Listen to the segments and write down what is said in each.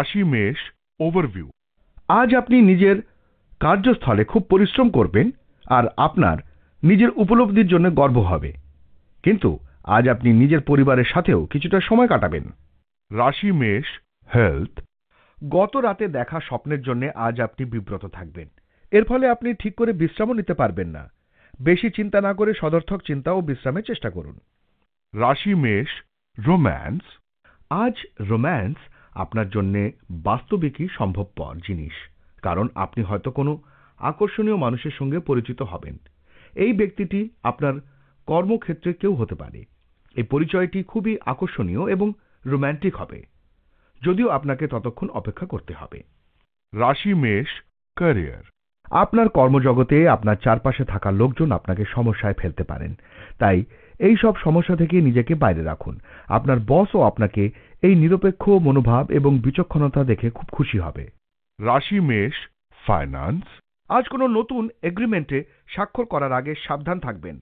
রাশি মেষ ওভারভিউ আজ আপনি নিজের কার্যস্থলে খুব পরিশ্রম করবেন আর আপনার নিজের উপলব্ধির জন্য গর্ব হবে কিন্তু আজ আপনি নিজের পরিবারের সাথেও কিছুটা সময় কাটাবেন রাশি মেষ হেলথ গত রাতে দেখা স্বপ্নের জন্য আজ আপনি বিব্রত থাকবেন এর ফলে আপনি ঠিক করে বিশ্রামও নিতে পারবেন না বেশি চিন্তা না করে সদর্থক চিন্তা ও বিশ্রামের চেষ্টা করুন রাশি মেষ রোম্যান্স আজ রোম্যান্স আপনার জন্যে বাস্তবিকই সম্ভবপর জিনিস কারণ আপনি হয়তো কোনো আকর্ষণীয় মানুষের সঙ্গে পরিচিত হবেন এই ব্যক্তিটি আপনার কর্মক্ষেত্রে কেউ হতে পারে এই পরিচয়টি খুবই আকর্ষণীয় এবং রোম্যান্টিক হবে যদিও আপনাকে ততক্ষণ অপেক্ষা করতে হবে রাশি মেষ ক্যারিয়ার আপনার কর্মজগতে আপনার চারপাশে থাকা লোকজন আপনাকে সমস্যায় ফেলতে পারেন তাই এই সব সমস্যা থেকে নিজেকে বাইরে রাখুন আপনার বসও আপনাকে এই নিরপেক্ষ মনোভাব এবং বিচক্ষণতা দেখে খুব খুশি হবে রাশি মেষ ফাইন্যান্স আজ কোনো নতুন এগ্রিমেন্টে স্বাক্ষর করার আগে সাবধান থাকবেন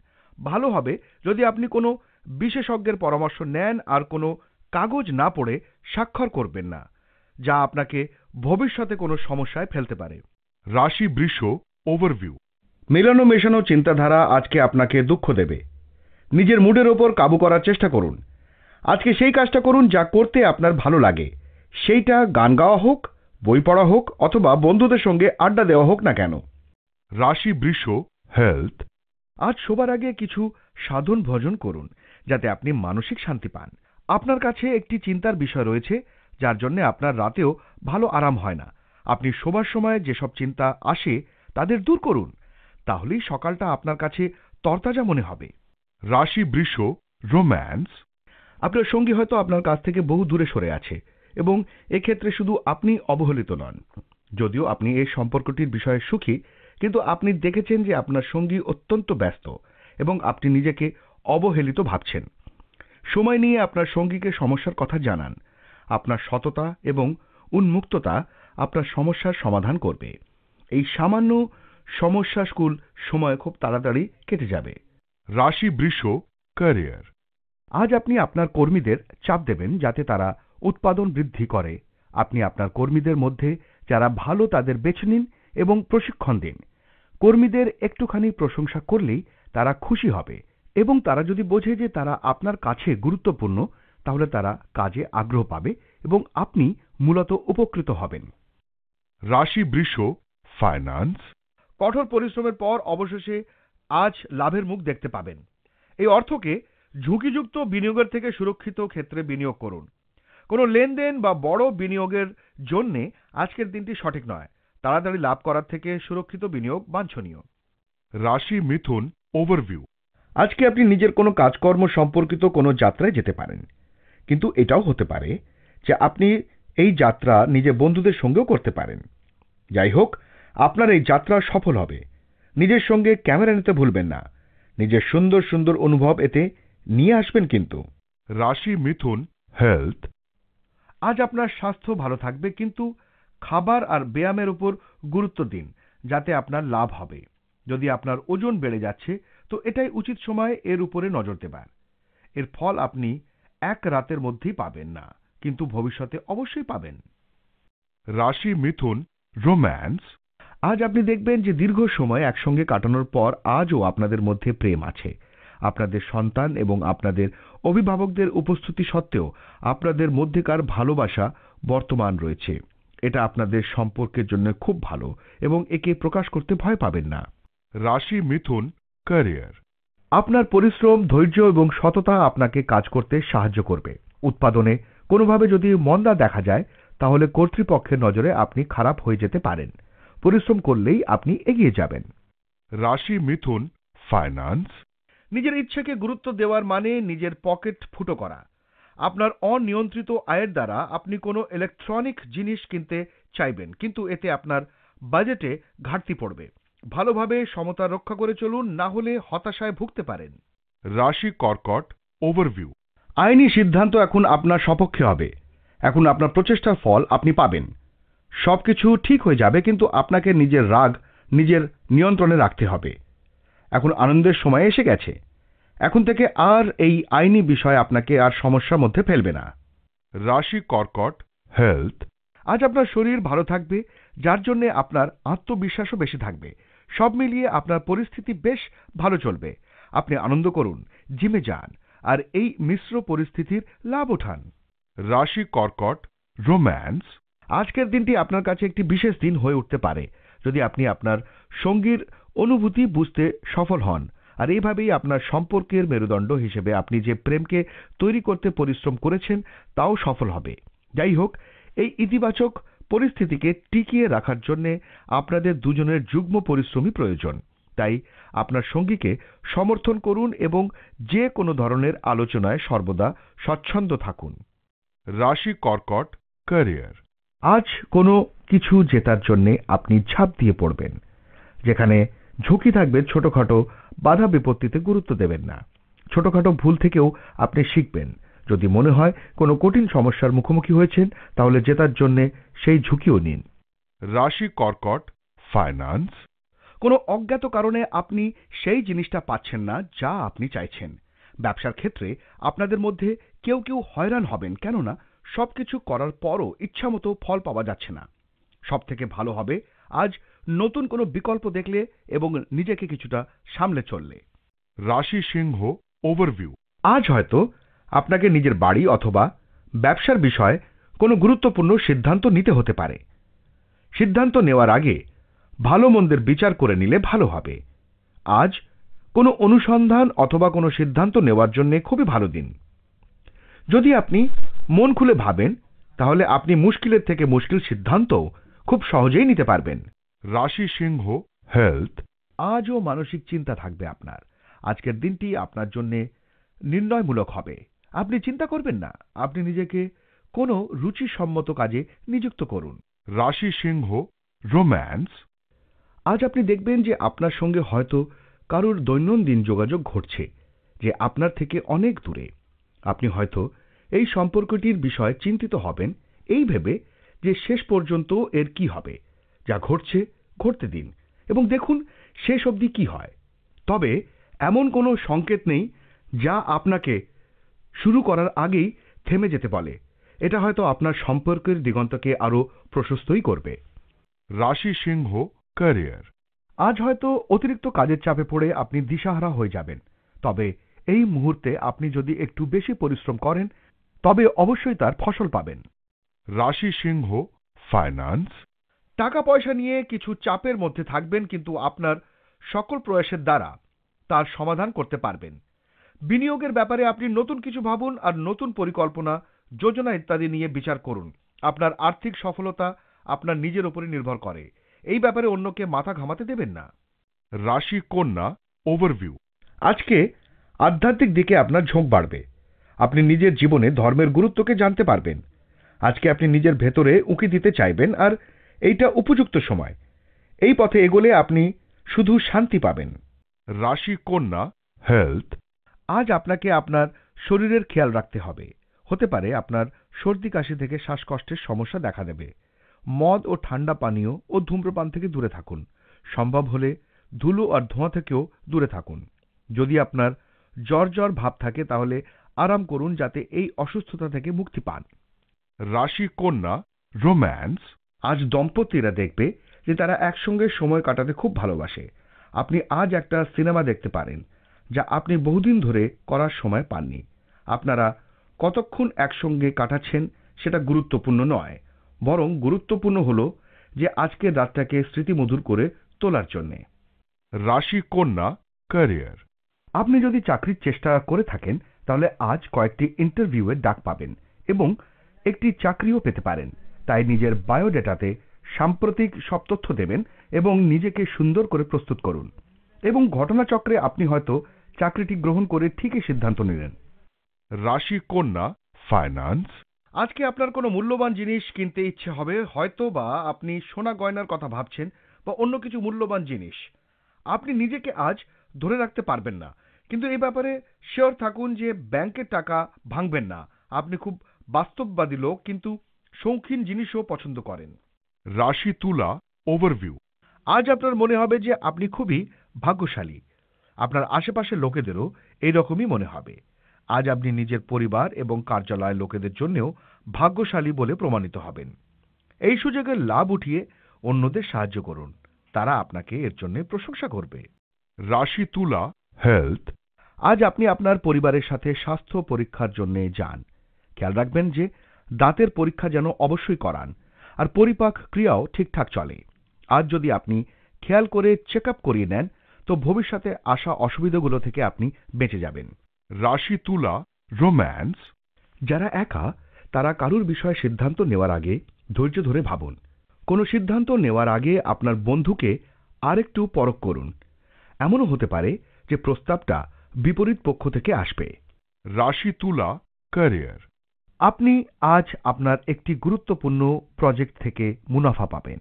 ভালো হবে যদি আপনি কোনো বিশেষজ্ঞের পরামর্শ নেন আর কোনো কাগজ না পড়ে স্বাক্ষর করবেন না যা আপনাকে ভবিষ্যতে কোনো সমস্যায় ফেলতে পারে রাশি বৃষ ওভারভিউ মেলানো মেশানো চিন্তাধারা আজকে আপনাকে দুঃখ দেবে নিজের মুডের ওপর কাবু করার চেষ্টা করুন আজকে সেই কাজটা করুন যা করতে আপনার ভালো লাগে সেইটা গান গাওয়া হোক বই পড়া হোক অথবা বন্ধুদের সঙ্গে আড্ডা দেওয়া হোক না কেন রাশি বৃষ হেলথ আজ শোবার আগে কিছু সাধন ভজন করুন যাতে আপনি মানসিক শান্তি পান আপনার কাছে একটি চিন্তার বিষয় রয়েছে যার জন্য আপনার রাতেও ভালো আরাম হয় না আপনি শোবার সময় যেসব চিন্তা আসে তাদের দূর করুন তাহলেই সকালটা আপনার কাছে তরতাজা মনে হবে রাশি বৃষ রোম্যান্স আপনার সঙ্গী হয়তো আপনার কাছ থেকে বহু দূরে সরে আছে এবং এক্ষেত্রে শুধু আপনি অবহেলিত নন যদিও আপনি এই সম্পর্কটির বিষয়ে সুখী কিন্তু আপনি দেখেছেন যে আপনার সঙ্গী অত্যন্ত ব্যস্ত এবং আপনি নিজেকে অবহেলিত ভাবছেন সময় নিয়ে আপনার সঙ্গীকে সমস্যার কথা জানান আপনার সততা এবং উন্মুক্ততা আপনার সমস্যার সমাধান করবে এই সামান্য সমস্যা স্কুল সময় খুব তাড়াতাড়ি কেটে যাবে রাশি বৃষ ক্যারিয়ার আজ আপনি আপনার কর্মীদের চাপ দেবেন যাতে তারা উৎপাদন বৃদ্ধি করে আপনি আপনার কর্মীদের মধ্যে যারা ভালো তাদের বেছে নিন এবং প্রশিক্ষণ দিন কর্মীদের একটুখানি প্রশংসা করলেই তারা খুশি হবে এবং তারা যদি বোঝে যে তারা আপনার কাছে গুরুত্বপূর্ণ তাহলে তারা কাজে আগ্রহ পাবে এবং আপনি মূলত উপকৃত হবেন রাশি বৃষ ফাইন্যান্স কঠোর পরিশ্রমের পর অবশেষে আজ লাভের মুখ দেখতে পাবেন এই অর্থকে ঝুঁকিযুক্ত বিনিয়োগের থেকে সুরক্ষিত ক্ষেত্রে বিনিয়োগ করুন কোনো লেনদেন বা বড় বিনিয়োগের জন্যে আজকের দিনটি সঠিক নয় তাড়াতাড়ি লাভ করার থেকে সুরক্ষিত বিনিয়োগ বাঞ্ছনীয় রাশি মিথুন ওভারভিউ আজকে আপনি নিজের কোনো কাজকর্ম সম্পর্কিত কোনো যাত্রায় যেতে পারেন কিন্তু এটাও হতে পারে যে আপনি এই যাত্রা নিজের বন্ধুদের সঙ্গেও করতে পারেন যাই হোক আপনার এই যাত্রা সফল হবে নিজের সঙ্গে ক্যামেরা নিতে ভুলবেন না নিজের সুন্দর সুন্দর অনুভব এতে নিয়ে আসবেন কিন্তু রাশি মিথুন হেলথ আজ আপনার স্বাস্থ্য ভালো থাকবে কিন্তু খাবার আর ব্যায়ামের উপর গুরুত্ব দিন যাতে আপনার লাভ হবে যদি আপনার ওজন বেড়ে যাচ্ছে তো এটাই উচিত সময়ে এর উপরে নজর দেবার এর ফল আপনি এক রাতের মধ্যেই পাবেন না কিন্তু ভবিষ্যতে অবশ্যই পাবেন রাশি মিথুন রোম্যান্স আজ আপনি দেখবেন যে দীর্ঘ সময় একসঙ্গে কাটানোর পর আজও আপনাদের মধ্যে প্রেম আছে আপনাদের সন্তান এবং আপনাদের অভিভাবকদের উপস্থিতি সত্ত্বেও আপনাদের মধ্যেকার ভালোবাসা বর্তমান রয়েছে এটা আপনাদের সম্পর্কের জন্য খুব ভালো এবং একে প্রকাশ করতে ভয় পাবেন না রাশি মিথুন ক্যারিয়ার আপনার পরিশ্রম ধৈর্য এবং সততা আপনাকে কাজ করতে সাহায্য করবে উৎপাদনে কোনোভাবে যদি মন্দা দেখা যায় তাহলে কর্তৃপক্ষের নজরে আপনি খারাপ হয়ে যেতে পারেন পরিশ্রম করলেই আপনি এগিয়ে যাবেন রাশি মিথুন ফাইন্যান্স নিজের ইচ্ছেকে গুরুত্ব দেওয়ার মানে নিজের পকেট ফুটো করা আপনার অনিয়ন্ত্রিত আয়ের দ্বারা আপনি কোনো ইলেকট্রনিক জিনিস কিনতে চাইবেন কিন্তু এতে আপনার বাজেটে ঘাটতি পড়বে ভালোভাবে সমতা রক্ষা করে চলুন না হলে হতাশায় ভুগতে পারেন রাশি কর্কট ওভারভিউ আইনি সিদ্ধান্ত এখন আপনার সপক্ষে হবে এখন আপনার প্রচেষ্টার ফল আপনি পাবেন সবকিছু ঠিক হয়ে যাবে কিন্তু আপনাকে নিজের রাগ নিজের নিয়ন্ত্রণে রাখতে হবে এখন আনন্দের সময় এসে গেছে এখন থেকে আর এই আইনি বিষয় আপনাকে আর সমস্যার মধ্যে ফেলবে না রাশি কর্কট হেলথ আজ আপনার শরীর ভালো থাকবে যার জন্য আপনার আত্মবিশ্বাসও বেশি থাকবে সব মিলিয়ে আপনার পরিস্থিতি বেশ ভালো চলবে আপনি আনন্দ করুন জিমে যান আর এই মিশ্র পরিস্থিতির লাভ ওঠান রাশি কর্কট রোম্যান্স আজকের দিনটি আপনার কাছে একটি বিশেষ দিন হয়ে উঠতে পারে যদি আপনি আপনার সঙ্গীর অনুভূতি বুঝতে সফল হন আর এইভাবেই আপনার সম্পর্কের মেরুদণ্ড হিসেবে আপনি যে প্রেমকে তৈরি করতে পরিশ্রম করেছেন তাও সফল হবে যাই হোক এই ইতিবাচক পরিস্থিতিকে টিকিয়ে রাখার জন্য আপনাদের দুজনের যুগ্ম পরিশ্রমী প্রয়োজন তাই আপনার সঙ্গীকে সমর্থন করুন এবং যে কোনো ধরনের আলোচনায় সর্বদা স্বচ্ছন্দ থাকুন রাশি কর্কট ক্যারিয়ার আজ কোনো কিছু জেতার জন্যে আপনি ঝাঁপ দিয়ে পড়বেন যেখানে ঝুঁকি থাকবে ছোটখাটো বাধা বিপত্তিতে গুরুত্ব দেবেন না ছোটখাটো ভুল থেকেও আপনি শিখবেন যদি মনে হয় কোনো কঠিন সমস্যার মুখোমুখি হয়েছেন তাহলে জেতার জন্য সেই ঝুঁকিও নিন রাশি কর্কট ফাইন্যান্স কোনো অজ্ঞাত কারণে আপনি সেই জিনিসটা পাচ্ছেন না যা আপনি চাইছেন ব্যবসার ক্ষেত্রে আপনাদের মধ্যে কেউ কেউ হয়রান হবেন কেননা সব কিছু করার পরও ইচ্ছামতো ফল পাওয়া যাচ্ছে না সব থেকে ভালো হবে আজ নতুন কোনো বিকল্প দেখলে এবং নিজেকে কিছুটা সামলে চললে রাশি সিংহ ওভারভিউ আজ হয়তো আপনাকে নিজের বাড়ি অথবা ব্যবসার বিষয়ে কোনো গুরুত্বপূর্ণ সিদ্ধান্ত নিতে হতে পারে সিদ্ধান্ত নেওয়ার আগে ভালো মন্দের বিচার করে নিলে ভালো হবে আজ কোনো অনুসন্ধান অথবা কোনো সিদ্ধান্ত নেওয়ার জন্য খুবই ভালো দিন যদি আপনি মন খুলে ভাবেন তাহলে আপনি মুশকিলের থেকে মুশকিল সিদ্ধান্তও খুব সহজেই নিতে পারবেন রাশি সিংহ হেলথ আজও মানসিক চিন্তা থাকবে আপনার আজকের দিনটি আপনার জন্য নির্ণয়মূলক হবে আপনি চিন্তা করবেন না আপনি নিজেকে কোনো রুচিসম্মত কাজে নিযুক্ত করুন রাশি সিংহ রোম্যান্স আজ আপনি দেখবেন যে আপনার সঙ্গে হয়তো কারুর দৈনন্দিন যোগাযোগ ঘটছে যে আপনার থেকে অনেক দূরে আপনি হয়তো এই সম্পর্কটির বিষয়ে চিন্তিত হবেন এই ভেবে যে শেষ পর্যন্ত এর কি হবে যা ঘটছে ঘটতে দিন এবং দেখুন শেষ অবধি কি হয় তবে এমন কোনো সংকেত নেই যা আপনাকে শুরু করার আগেই থেমে যেতে বলে এটা হয়তো আপনার সম্পর্কের দিগন্তকে আরও প্রশস্তই করবে রাশি সিংহ ক্যারিয়ার আজ হয়তো অতিরিক্ত কাজের চাপে পড়ে আপনি দিশাহারা হয়ে যাবেন তবে এই মুহূর্তে আপনি যদি একটু বেশি পরিশ্রম করেন তবে অবশ্যই তার ফসল পাবেন রাশি সিংহ ফাইন্যান্স টাকা পয়সা নিয়ে কিছু চাপের মধ্যে থাকবেন কিন্তু আপনার সকল প্রয়াসের দ্বারা তার সমাধান করতে পারবেন বিনিয়োগের ব্যাপারে আপনি নতুন কিছু ভাবুন আর নতুন পরিকল্পনা যোজনা ইত্যাদি নিয়ে বিচার করুন আপনার আর্থিক সফলতা আপনার নিজের উপরে নির্ভর করে এই ব্যাপারে অন্যকে মাথা ঘামাতে দেবেন না রাশি কন্যা ওভারভিউ আজকে আধ্যাত্মিক দিকে আপনার ঝোঁক বাড়বে আপনি নিজের জীবনে ধর্মের গুরুত্বকে জানতে পারবেন আজকে আপনি নিজের ভেতরে উঁকি দিতে চাইবেন আর এইটা উপযুক্ত সময় এই পথে এগোলে আপনি শুধু শান্তি পাবেন রাশি কন্যা হেলথ আজ আপনাকে আপনার শরীরের খেয়াল রাখতে হবে হতে পারে আপনার সর্দি কাশি থেকে শ্বাসকষ্টের সমস্যা দেখা দেবে মদ ও ঠান্ডা পানীয় ও ধূম্রপান থেকে দূরে থাকুন সম্ভব হলে ধুলো আর ধোঁয়া থেকেও দূরে থাকুন যদি আপনার জ্বর জ্বর ভাব থাকে তাহলে আরাম করুন যাতে এই অসুস্থতা থেকে মুক্তি পান রাশি কন্যা রোম্যান্স আজ দম্পতিরা দেখবে যে তারা একসঙ্গে সময় কাটাতে খুব ভালোবাসে আপনি আজ একটা সিনেমা দেখতে পারেন যা আপনি বহুদিন ধরে করার সময় পাননি আপনারা কতক্ষণ একসঙ্গে কাটাচ্ছেন সেটা গুরুত্বপূর্ণ নয় বরং গুরুত্বপূর্ণ হল যে আজকের রাতটাকে স্মৃতিমধুর করে তোলার জন্যে রাশি কন্যা ক্যারিয়ার আপনি যদি চাকরির চেষ্টা করে থাকেন তাহলে আজ কয়েকটি ইন্টারভিউয়ের ডাক পাবেন এবং একটি চাকরিও পেতে পারেন তাই নিজের বায়োডেটাতে সাম্প্রতিক সব তথ্য দেবেন এবং নিজেকে সুন্দর করে প্রস্তুত করুন এবং ঘটনাচক্রে আপনি হয়তো চাকরিটি গ্রহণ করে ঠিকই সিদ্ধান্ত নিলেন রাশি কন্যা ফাইন্যান্স আজকে আপনার কোনো মূল্যবান জিনিস কিনতে ইচ্ছে হবে হয়তো বা আপনি সোনা গয়নার কথা ভাবছেন বা অন্য কিছু মূল্যবান জিনিস আপনি নিজেকে আজ ধরে রাখতে পারবেন না কিন্তু এই ব্যাপারে শিওর থাকুন যে ব্যাংকের টাকা ভাঙবেন না আপনি খুব বাস্তববাদী লোক কিন্তু শৌখিন জিনিসও পছন্দ করেন রাশি তুলা ওভারভিউ আজ আপনার মনে হবে যে আপনি খুবই ভাগ্যশালী আপনার আশেপাশের লোকেদেরও এইরকমই মনে হবে আজ আপনি নিজের পরিবার এবং কার্যালয়ের লোকেদের জন্যও ভাগ্যশালী বলে প্রমাণিত হবেন এই সুযোগের লাভ উঠিয়ে অন্যদের সাহায্য করুন তারা আপনাকে এর জন্য প্রশংসা করবে রাশি তুলা হেলথ আজ আপনি আপনার পরিবারের সাথে স্বাস্থ্য পরীক্ষার জন্য যান খেয়াল রাখবেন যে দাঁতের পরীক্ষা যেন অবশ্যই করান আর পরিপাক ক্রিয়াও ঠিকঠাক চলে আজ যদি আপনি খেয়াল করে চেক করিয়ে নেন তো ভবিষ্যতে আসা অসুবিধাগুলো থেকে আপনি বেঁচে যাবেন রাশি তুলা রোম্যান্স যারা একা তারা কারুর বিষয়ে সিদ্ধান্ত নেওয়ার আগে ধৈর্য ধরে ভাবুন কোনো সিদ্ধান্ত নেওয়ার আগে আপনার বন্ধুকে আরেকটু পরখ করুন এমনও হতে পারে যে প্রস্তাবটা বিপরীত পক্ষ থেকে আসবে রাশি তুলা ক্যারিয়ার আপনি আজ আপনার একটি গুরুত্বপূর্ণ প্রজেক্ট থেকে মুনাফা পাবেন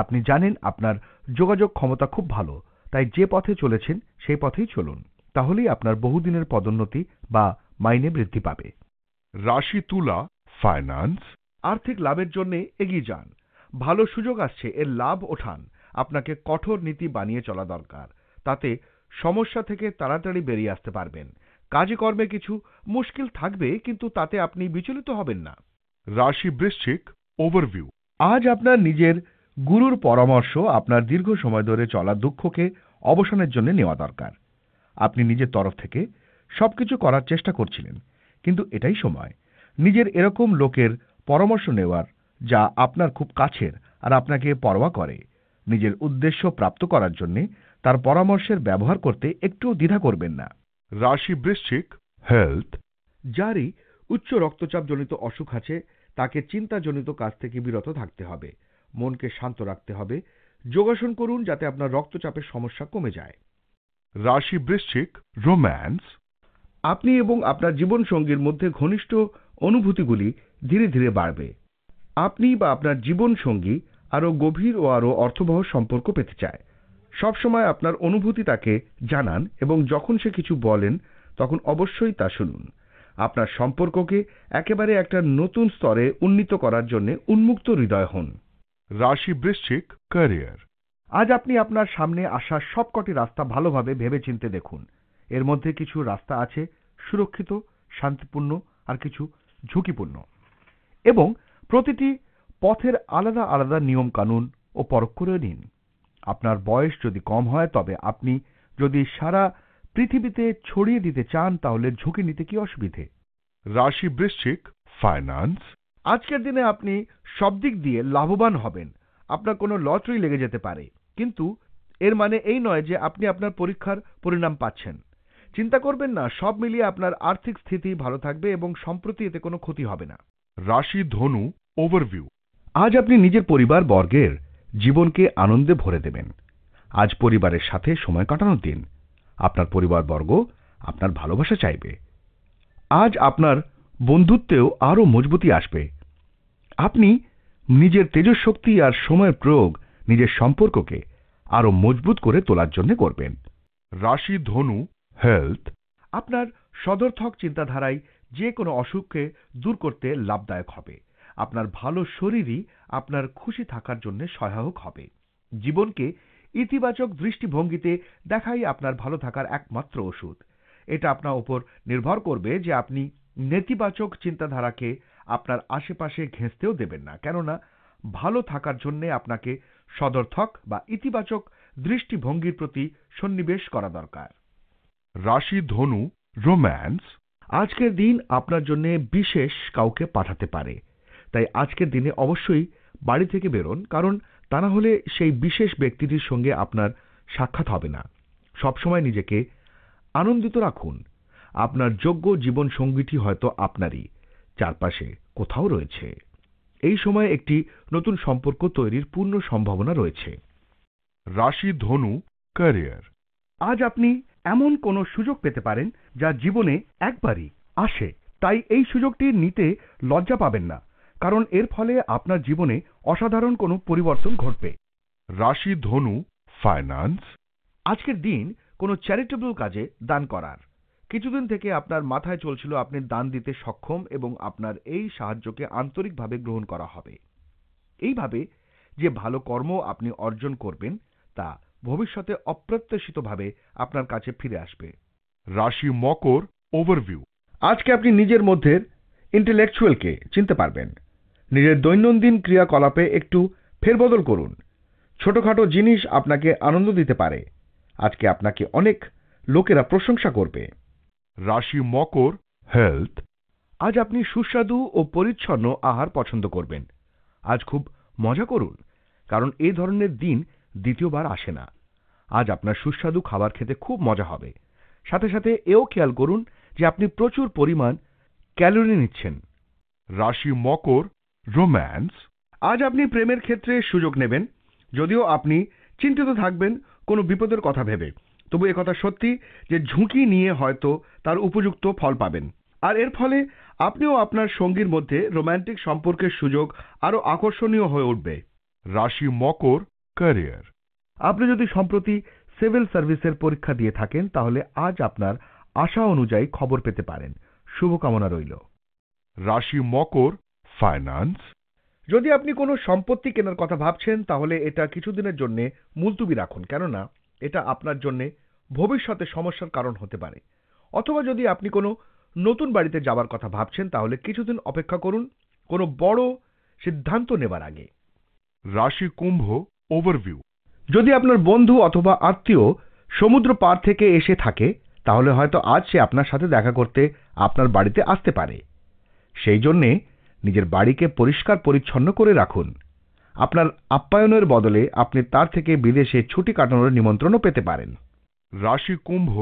আপনি জানেন আপনার যোগাযোগ ক্ষমতা খুব ভালো তাই যে পথে চলেছেন সেই পথেই চলুন তাহলেই আপনার বহুদিনের পদোন্নতি বা মাইনে বৃদ্ধি পাবে রাশি তুলা ফাইন্যান্স আর্থিক লাভের জন্য এগিয়ে যান ভালো সুযোগ আসছে এর লাভ ওঠান আপনাকে কঠোর নীতি বানিয়ে চলা দরকার তাতে সমস্যা থেকে তাড়াতাড়ি বেরিয়ে আসতে পারবেন কাজেকর্মে কিছু মুশকিল থাকবে কিন্তু তাতে আপনি বিচলিত হবেন না রাশি বৃশ্চিক ওভারভিউ আজ আপনার নিজের গুরুর পরামর্শ আপনার দীর্ঘ সময় ধরে চলা দুঃখকে অবসানের জন্য নেওয়া দরকার আপনি নিজের তরফ থেকে সবকিছু করার চেষ্টা করছিলেন কিন্তু এটাই সময় নিজের এরকম লোকের পরামর্শ নেওয়ার যা আপনার খুব কাছের আর আপনাকে পরোয়া করে নিজের উদ্দেশ্য প্রাপ্ত করার জন্যে তার পরামর্শের ব্যবহার করতে একটুও দ্বিধা করবেন না রাশি বৃশ্চিক হেলথ যারই উচ্চ রক্তচাপজনিত অসুখ আছে তাকে চিন্তাজনিত কাজ থেকে বিরত থাকতে হবে মনকে শান্ত রাখতে হবে যোগাসন করুন যাতে আপনার রক্তচাপের সমস্যা কমে যায় রাশি বৃশ্চিক রোম্যান্স আপনি এবং আপনার জীবনসঙ্গীর মধ্যে ঘনিষ্ঠ অনুভূতিগুলি ধীরে ধীরে বাড়বে আপনি বা আপনার জীবনসঙ্গী আরও গভীর ও আরও অর্থবহ সম্পর্ক পেতে চায় সবসময় আপনার অনুভূতি তাকে জানান এবং যখন সে কিছু বলেন তখন অবশ্যই তা শুনুন আপনার সম্পর্ককে একেবারে একটা নতুন স্তরে উন্নীত করার জন্য উন্মুক্ত হৃদয় হন রাশি বৃশ্চিক ক্যারিয়ার আজ আপনি আপনার সামনে আসা সবকটি রাস্তা ভালোভাবে ভেবেচিন্তে দেখুন এর মধ্যে কিছু রাস্তা আছে সুরক্ষিত শান্তিপূর্ণ আর কিছু ঝুঁকিপূর্ণ এবং প্রতিটি পথের আলাদা আলাদা নিয়মকানুন ও পরখ করে নিন আপনার বয়স যদি কম হয় তবে আপনি যদি সারা পৃথিবীতে ছড়িয়ে দিতে চান তাহলে ঝুঁকি নিতে কি অসুবিধে রাশি বৃশ্চিক ফাইন্যান্স আজকের দিনে আপনি সব দিক দিয়ে লাভবান হবেন আপনার কোনো লটারি লেগে যেতে পারে কিন্তু এর মানে এই নয় যে আপনি আপনার পরীক্ষার পরিণাম পাচ্ছেন চিন্তা করবেন না সব মিলিয়ে আপনার আর্থিক স্থিতি ভালো থাকবে এবং সম্প্রতি এতে কোনো ক্ষতি হবে না রাশি ধনু ওভারভিউ আজ আপনি নিজের পরিবার বর্গের জীবনকে আনন্দে ভরে দেবেন আজ পরিবারের সাথে সময় কাটানোর দিন আপনার পরিবারবর্গ আপনার ভালোবাসা চাইবে আজ আপনার বন্ধুত্বেও আরও মজবুতি আসবে আপনি নিজের তেজশক্তি আর সময়ের প্রয়োগ নিজের সম্পর্ককে আরও মজবুত করে তোলার জন্য করবেন রাশি ধনু হেলথ আপনার সদর্থক চিন্তাধারায় যে কোনো অসুখকে দূর করতে লাভদায়ক হবে আপনার ভালো শরীরই আপনার খুশি থাকার জন্য সহায়ক হবে জীবনকে ইতিবাচক দৃষ্টিভঙ্গিতে দেখাই আপনার ভালো থাকার একমাত্র ওষুধ এটা আপনার উপর নির্ভর করবে যে আপনি নেতিবাচক চিন্তাধারাকে আপনার আশেপাশে ঘেঁচতেও দেবেন না কেননা ভালো থাকার জন্য আপনাকে সদর্থক বা ইতিবাচক দৃষ্টিভঙ্গির প্রতি সন্নিবেশ করা দরকার রাশি ধনু রোম্যান্স আজকের দিন আপনার জন্য বিশেষ কাউকে পাঠাতে পারে তাই আজকের দিনে অবশ্যই বাড়ি থেকে বেরোন কারণ তা না হলে সেই বিশেষ ব্যক্তিটির সঙ্গে আপনার সাক্ষাৎ হবে না সবসময় নিজেকে আনন্দিত রাখুন আপনার যোগ্য জীবন সঙ্গীটি হয়তো আপনারই চারপাশে কোথাও রয়েছে এই সময়ে একটি নতুন সম্পর্ক তৈরির পূর্ণ সম্ভাবনা রয়েছে রাশি ধনু ক্যারিয়ার আজ আপনি এমন কোনো সুযোগ পেতে পারেন যা জীবনে একবারই আসে তাই এই সুযোগটি নিতে লজ্জা পাবেন না কারণ এর ফলে আপনার জীবনে অসাধারণ কোনো পরিবর্তন ঘটবে রাশি ধনু ফাইন্যান্স আজকের দিন কোনো চ্যারিটেবল কাজে দান করার কিছুদিন থেকে আপনার মাথায় চলছিল আপনি দান দিতে সক্ষম এবং আপনার এই সাহায্যকে আন্তরিকভাবে গ্রহণ করা হবে এইভাবে যে ভালো কর্ম আপনি অর্জন করবেন তা ভবিষ্যতে অপ্রত্যাশিতভাবে আপনার কাছে ফিরে আসবে রাশি মকর ওভারভিউ আজকে আপনি নিজের মধ্যে ইন্টেলেকচুয়ালকে চিনতে পারবেন নিজের দৈনন্দিন ক্রিয়াকলাপে একটু ফেরবদল করুন ছোটখাটো জিনিস আপনাকে আনন্দ দিতে পারে আজকে আপনাকে অনেক লোকেরা প্রশংসা করবে রাশি মকর হেলথ আজ আপনি সুস্বাদু ও পরিচ্ছন্ন আহার পছন্দ করবেন আজ খুব মজা করুন কারণ এই ধরনের দিন দ্বিতীয়বার আসে না আজ আপনার সুস্বাদু খাবার খেতে খুব মজা হবে সাথে সাথে এও খেয়াল করুন যে আপনি প্রচুর পরিমাণ ক্যালোরি নিচ্ছেন রাশি মকর রোম্যান্স আজ আপনি প্রেমের ক্ষেত্রে সুযোগ নেবেন যদিও আপনি চিন্তিত থাকবেন কোনো বিপদের কথা ভেবে তবু কথা সত্যি যে ঝুঁকি নিয়ে হয়তো তার উপযুক্ত ফল পাবেন আর এর ফলে আপনিও আপনার সঙ্গীর মধ্যে রোম্যান্টিক সম্পর্কের সুযোগ আরও আকর্ষণীয় হয়ে উঠবে রাশি মকর ক্যারিয়ার আপনি যদি সম্প্রতি সিভিল সার্ভিসের পরীক্ষা দিয়ে থাকেন তাহলে আজ আপনার আশা অনুযায়ী খবর পেতে পারেন শুভকামনা রইল রাশি মকর ফাইন্যান্স যদি আপনি কোনো সম্পত্তি কেনার কথা ভাবছেন তাহলে এটা কিছুদিনের জন্য মুলতুবি রাখুন কেননা এটা আপনার জন্য ভবিষ্যতে সমস্যার কারণ হতে পারে অথবা যদি আপনি কোনো নতুন বাড়িতে যাবার কথা ভাবছেন তাহলে কিছুদিন অপেক্ষা করুন কোনো বড় সিদ্ধান্ত নেবার আগে রাশি কুম্ভ ওভারভিউ যদি আপনার বন্ধু অথবা আত্মীয় সমুদ্র পার থেকে এসে থাকে তাহলে হয়তো আজ সে আপনার সাথে দেখা করতে আপনার বাড়িতে আসতে পারে সেই জন্যে নিজের বাড়িকে পরিষ্কার পরিচ্ছন্ন করে রাখুন আপনার আপ্যায়নের বদলে আপনি তার থেকে বিদেশে ছুটি কাটানোর নিমন্ত্রণও পেতে পারেন রাশি কুম্ভ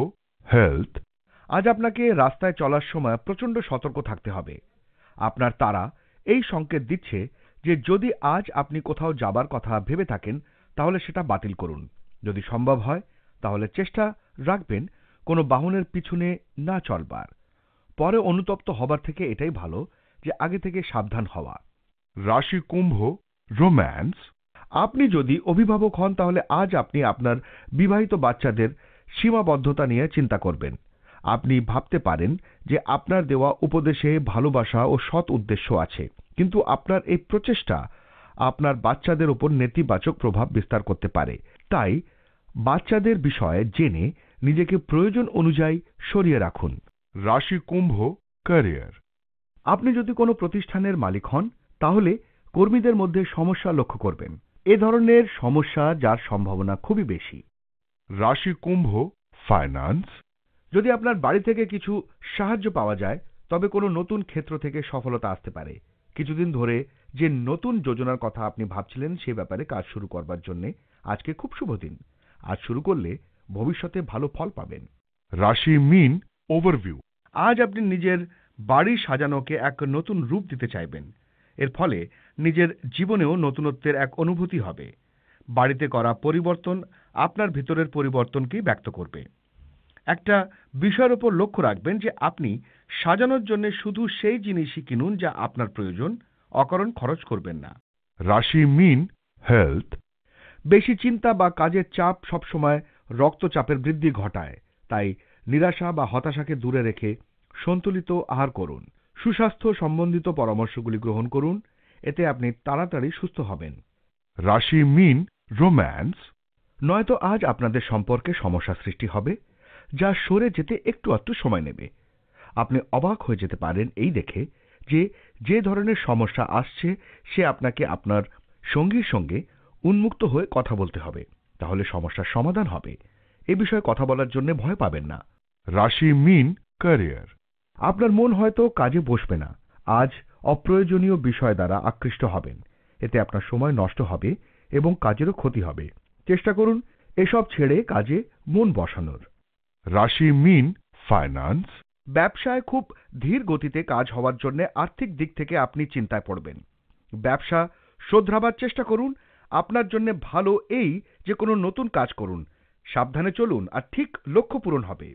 হেলথ আজ আপনাকে রাস্তায় চলার সময় প্রচণ্ড সতর্ক থাকতে হবে আপনার তারা এই সংকেত দিচ্ছে যে যদি আজ আপনি কোথাও যাবার কথা ভেবে থাকেন তাহলে সেটা বাতিল করুন যদি সম্ভব হয় তাহলে চেষ্টা রাখবেন কোনো বাহনের পিছনে না চলবার পরে অনুতপ্ত হবার থেকে এটাই ভালো যে আগে থেকে সাবধান হওয়া রাশি কুম্ভ রোম্যান্স আপনি যদি অভিভাবক হন তাহলে আজ আপনি আপনার বিবাহিত বাচ্চাদের সীমাবদ্ধতা নিয়ে চিন্তা করবেন আপনি ভাবতে পারেন যে আপনার দেওয়া উপদেশে ভালোবাসা ও সৎ উদ্দেশ্য আছে কিন্তু আপনার এই প্রচেষ্টা আপনার বাচ্চাদের উপর নেতিবাচক প্রভাব বিস্তার করতে পারে তাই বাচ্চাদের বিষয়ে জেনে নিজেকে প্রয়োজন অনুযায়ী সরিয়ে রাখুন রাশি কুম্ভ ক্যারিয়ার আপনি যদি কোনো প্রতিষ্ঠানের মালিক হন তাহলে কর্মীদের মধ্যে সমস্যা লক্ষ্য করবেন এ ধরনের সমস্যা যার সম্ভাবনা খুবই বেশি রাশি কুম্ভ ফাইন্যান্স যদি আপনার বাড়ি থেকে কিছু সাহায্য পাওয়া যায় তবে কোনো নতুন ক্ষেত্র থেকে সফলতা আসতে পারে কিছুদিন ধরে যে নতুন যোজনার কথা আপনি ভাবছিলেন সে ব্যাপারে কাজ শুরু করবার জন্যে আজকে খুব শুভ দিন আজ শুরু করলে ভবিষ্যতে ভালো ফল পাবেন রাশি মিন ওভারভিউ আজ আপনি নিজের বাড়ি সাজানোকে এক নতুন রূপ দিতে চাইবেন এর ফলে নিজের জীবনেও নতুনত্বের এক অনুভূতি হবে বাড়িতে করা পরিবর্তন আপনার ভিতরের পরিবর্তনকেই ব্যক্ত করবে একটা বিষয়ের ওপর লক্ষ্য রাখবেন যে আপনি সাজানোর জন্য শুধু সেই জিনিসই কিনুন যা আপনার প্রয়োজন অকরণ খরচ করবেন না রাশি মিন হেলথ বেশি চিন্তা বা কাজের চাপ সবসময় রক্তচাপের বৃদ্ধি ঘটায় তাই নিরাশা বা হতাশাকে দূরে রেখে সন্তুলিত আহার করুন সুস্বাস্থ্য সম্বন্ধিত পরামর্শগুলি গ্রহণ করুন এতে আপনি তাড়াতাড়ি সুস্থ হবেন রাশি মিন রোম্যান্স নয়তো আজ আপনাদের সম্পর্কে সমস্যা সৃষ্টি হবে যা সরে যেতে একটু আধটু সময় নেবে আপনি অবাক হয়ে যেতে পারেন এই দেখে যে যে ধরনের সমস্যা আসছে সে আপনাকে আপনার সঙ্গীর সঙ্গে উন্মুক্ত হয়ে কথা বলতে হবে তাহলে সমস্যার সমাধান হবে এ বিষয়ে কথা বলার জন্য ভয় পাবেন না রাশি মিন ক্যারিয়ার আপনার মন হয়তো কাজে বসবে না আজ অপ্রয়োজনীয় বিষয় দ্বারা আকৃষ্ট হবেন এতে আপনার সময় নষ্ট হবে এবং কাজেরও ক্ষতি হবে চেষ্টা করুন এসব ছেড়ে কাজে মন বসানোর রাশি মিন ফাইন্যান্স ব্যবসায় খুব ধীর গতিতে কাজ হওয়ার জন্য আর্থিক দিক থেকে আপনি চিন্তায় পড়বেন ব্যবসা শোধরাবার চেষ্টা করুন আপনার জন্য ভালো এই যে কোনো নতুন কাজ করুন সাবধানে চলুন আর ঠিক লক্ষ্য পূরণ হবে